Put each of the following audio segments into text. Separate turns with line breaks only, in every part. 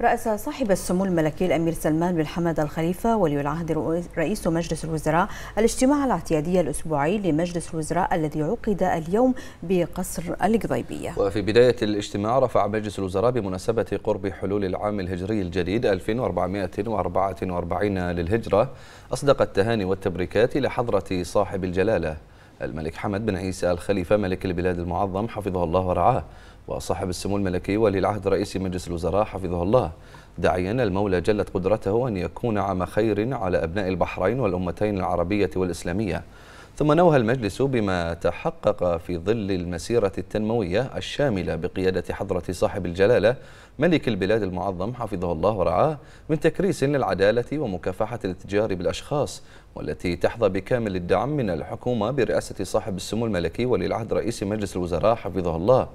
رأس صاحب السمو الملكي الأمير سلمان بن حمد الخليفة ولي العهد رئيس مجلس الوزراء الاجتماع الاعتيادي الأسبوعي لمجلس الوزراء الذي عقد اليوم بقصر القضيبية
وفي بداية الاجتماع رفع مجلس الوزراء بمناسبة قرب حلول العام الهجري الجديد 1444 للهجرة أصدق التهاني والتبريكات لحضرة صاحب الجلالة الملك حمد بن عيسى الخليفة ملك البلاد المعظم حفظه الله ورعاه وصاحب السمو الملكي ولي العهد رئيس مجلس الوزراء حفظه الله داعيا المولى جلت قدرته أن يكون عام خير على أبناء البحرين والأمتين العربية والإسلامية ثم نوه المجلس بما تحقق في ظل المسيرة التنموية الشاملة بقيادة حضرة صاحب الجلالة ملك البلاد المعظم حفظه الله ورعاه من تكريس للعدالة ومكافحة الاتجار بالأشخاص والتي تحظى بكامل الدعم من الحكومة برئاسة صاحب السمو الملكي ولي العهد رئيس مجلس الوزراء حفظه الله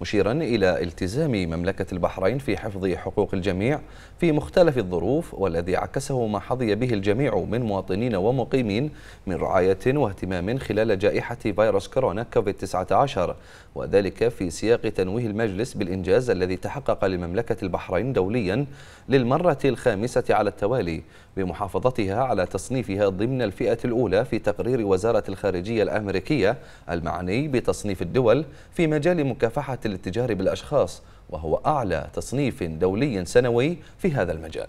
مشيرا إلى التزام مملكة البحرين في حفظ حقوق الجميع في مختلف الظروف والذي عكسه ما حظي به الجميع من مواطنين ومقيمين من رعاية واهتمام خلال جائحة فيروس كورونا كوفيد 19 وذلك في سياق تنويه المجلس بالإنجاز الذي تحقق لمملكة البحرين دوليا للمرة الخامسة على التوالي بمحافظتها على تصنيفها ضمن الفئة الأولى في تقرير وزارة الخارجية الأمريكية المعني بتصنيف الدول في مجال مكافحة الاتجار بالأشخاص وهو أعلى تصنيف دولي سنوي في هذا المجال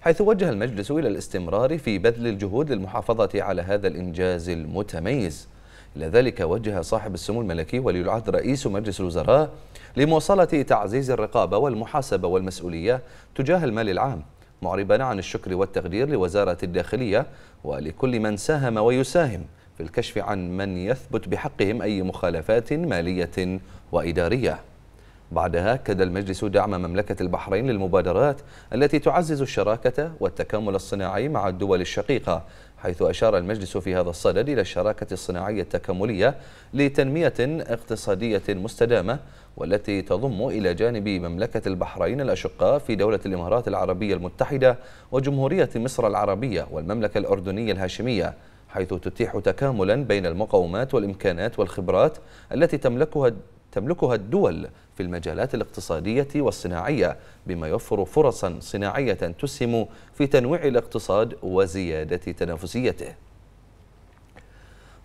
حيث وجه المجلس إلى الاستمرار في بذل الجهود للمحافظة على هذا الإنجاز المتميز لذلك وجه صاحب السمو الملكي ولي العهد رئيس مجلس الوزراء لمواصلة تعزيز الرقابة والمحاسبة والمسؤولية تجاه المال العام معربا عن الشكر والتقدير لوزارة الداخلية ولكل من ساهم ويساهم في الكشف عن من يثبت بحقهم أي مخالفات مالية وإدارية بعدها أكد المجلس دعم مملكة البحرين للمبادرات التي تعزز الشراكة والتكامل الصناعي مع الدول الشقيقة حيث أشار المجلس في هذا الصدد إلى الشراكة الصناعية التكاملية لتنمية اقتصادية مستدامة والتي تضم إلى جانب مملكة البحرين الأشقاء في دولة الإمارات العربية المتحدة وجمهورية مصر العربية والمملكة الأردنية الهاشمية حيث تتيح تكاملا بين المقومات والإمكانات والخبرات التي تملكها تملكها الدول في المجالات الاقتصادية والصناعية بما يوفر فرصا صناعية تسهم في تنويع الاقتصاد وزيادة تنافسيته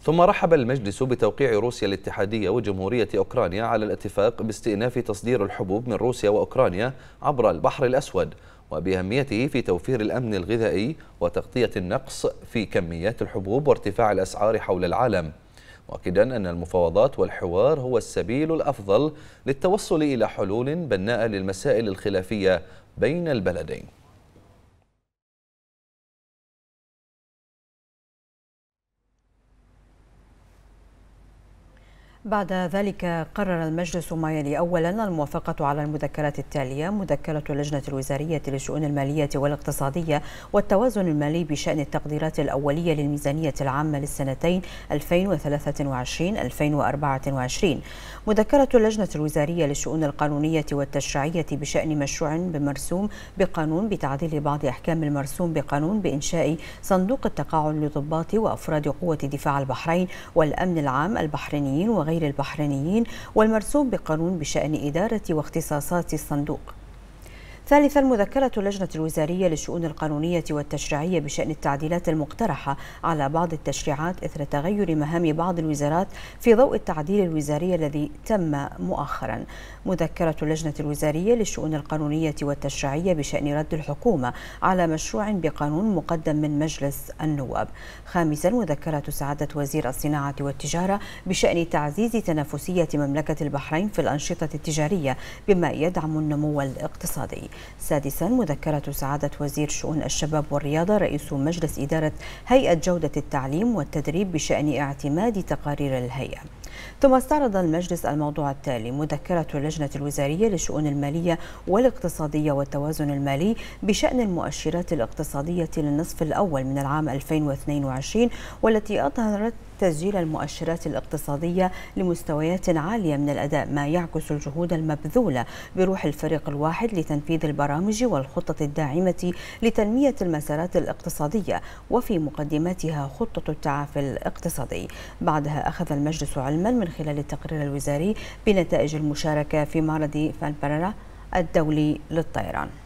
ثم رحب المجلس بتوقيع روسيا الاتحادية وجمهورية أوكرانيا على الاتفاق باستئناف تصدير الحبوب من روسيا وأوكرانيا عبر البحر الأسود وبأهميته في توفير الأمن الغذائي وتغطية النقص في كميات الحبوب وارتفاع الأسعار حول العالم مؤكدا أن المفاوضات والحوار هو السبيل الأفضل للتوصل إلى حلول بناء للمسائل الخلافية بين البلدين
بعد ذلك قرر المجلس ما يلي أولا الموافقة على المذكرات التالية مذكرة اللجنة الوزارية للشؤون المالية والاقتصادية والتوازن المالي بشأن التقديرات الأولية للميزانية العامة للسنتين 2023-2024 مذكرة اللجنة الوزارية للشؤون القانونية والتشريعية بشأن مشروع بمرسوم بقانون بتعديل بعض أحكام المرسوم بقانون بإنشاء صندوق التقاعد لضباط وأفراد قوة دفاع البحرين والأمن العام البحرينيين وغير غير البحرينيين والمرسوم بقانون بشأن إدارة واختصاصات الصندوق ثالثا مذكرة اللجنة الوزارية للشؤون القانونية والتشريعية بشأن التعديلات المقترحة على بعض التشريعات إثر تغير مهام بعض الوزارات في ضوء التعديل الوزاري الذي تم مؤخرا مذكرة اللجنة الوزارية للشؤون القانونية والتشريعية بشأن رد الحكومة على مشروع بقانون مقدم من مجلس النواب خامسا مذكرة سعادة وزير الصناعة والتجارة بشأن تعزيز تنافسية مملكة البحرين في الأنشطة التجارية بما يدعم النمو الاقتصادي سادسا مذكرة سعادة وزير شؤون الشباب والرياضة رئيس مجلس إدارة هيئة جودة التعليم والتدريب بشأن اعتماد تقارير الهيئة ثم استعرض المجلس الموضوع التالي مذكرة اللجنة الوزارية للشؤون المالية والاقتصادية والتوازن المالي بشأن المؤشرات الاقتصادية للنصف الأول من العام 2022 والتي أظهرت تسجيل المؤشرات الاقتصادية لمستويات عالية من الأداء ما يعكس الجهود المبذولة بروح الفريق الواحد لتنفيذ البرامج والخطط الداعمة لتنمية المسارات الاقتصادية وفي مقدمتها خطة التعافي الاقتصادي بعدها أخذ المجلس علما علما من خلال التقرير الوزاري بنتائج المشاركة في معرض فالبررا الدولي للطيران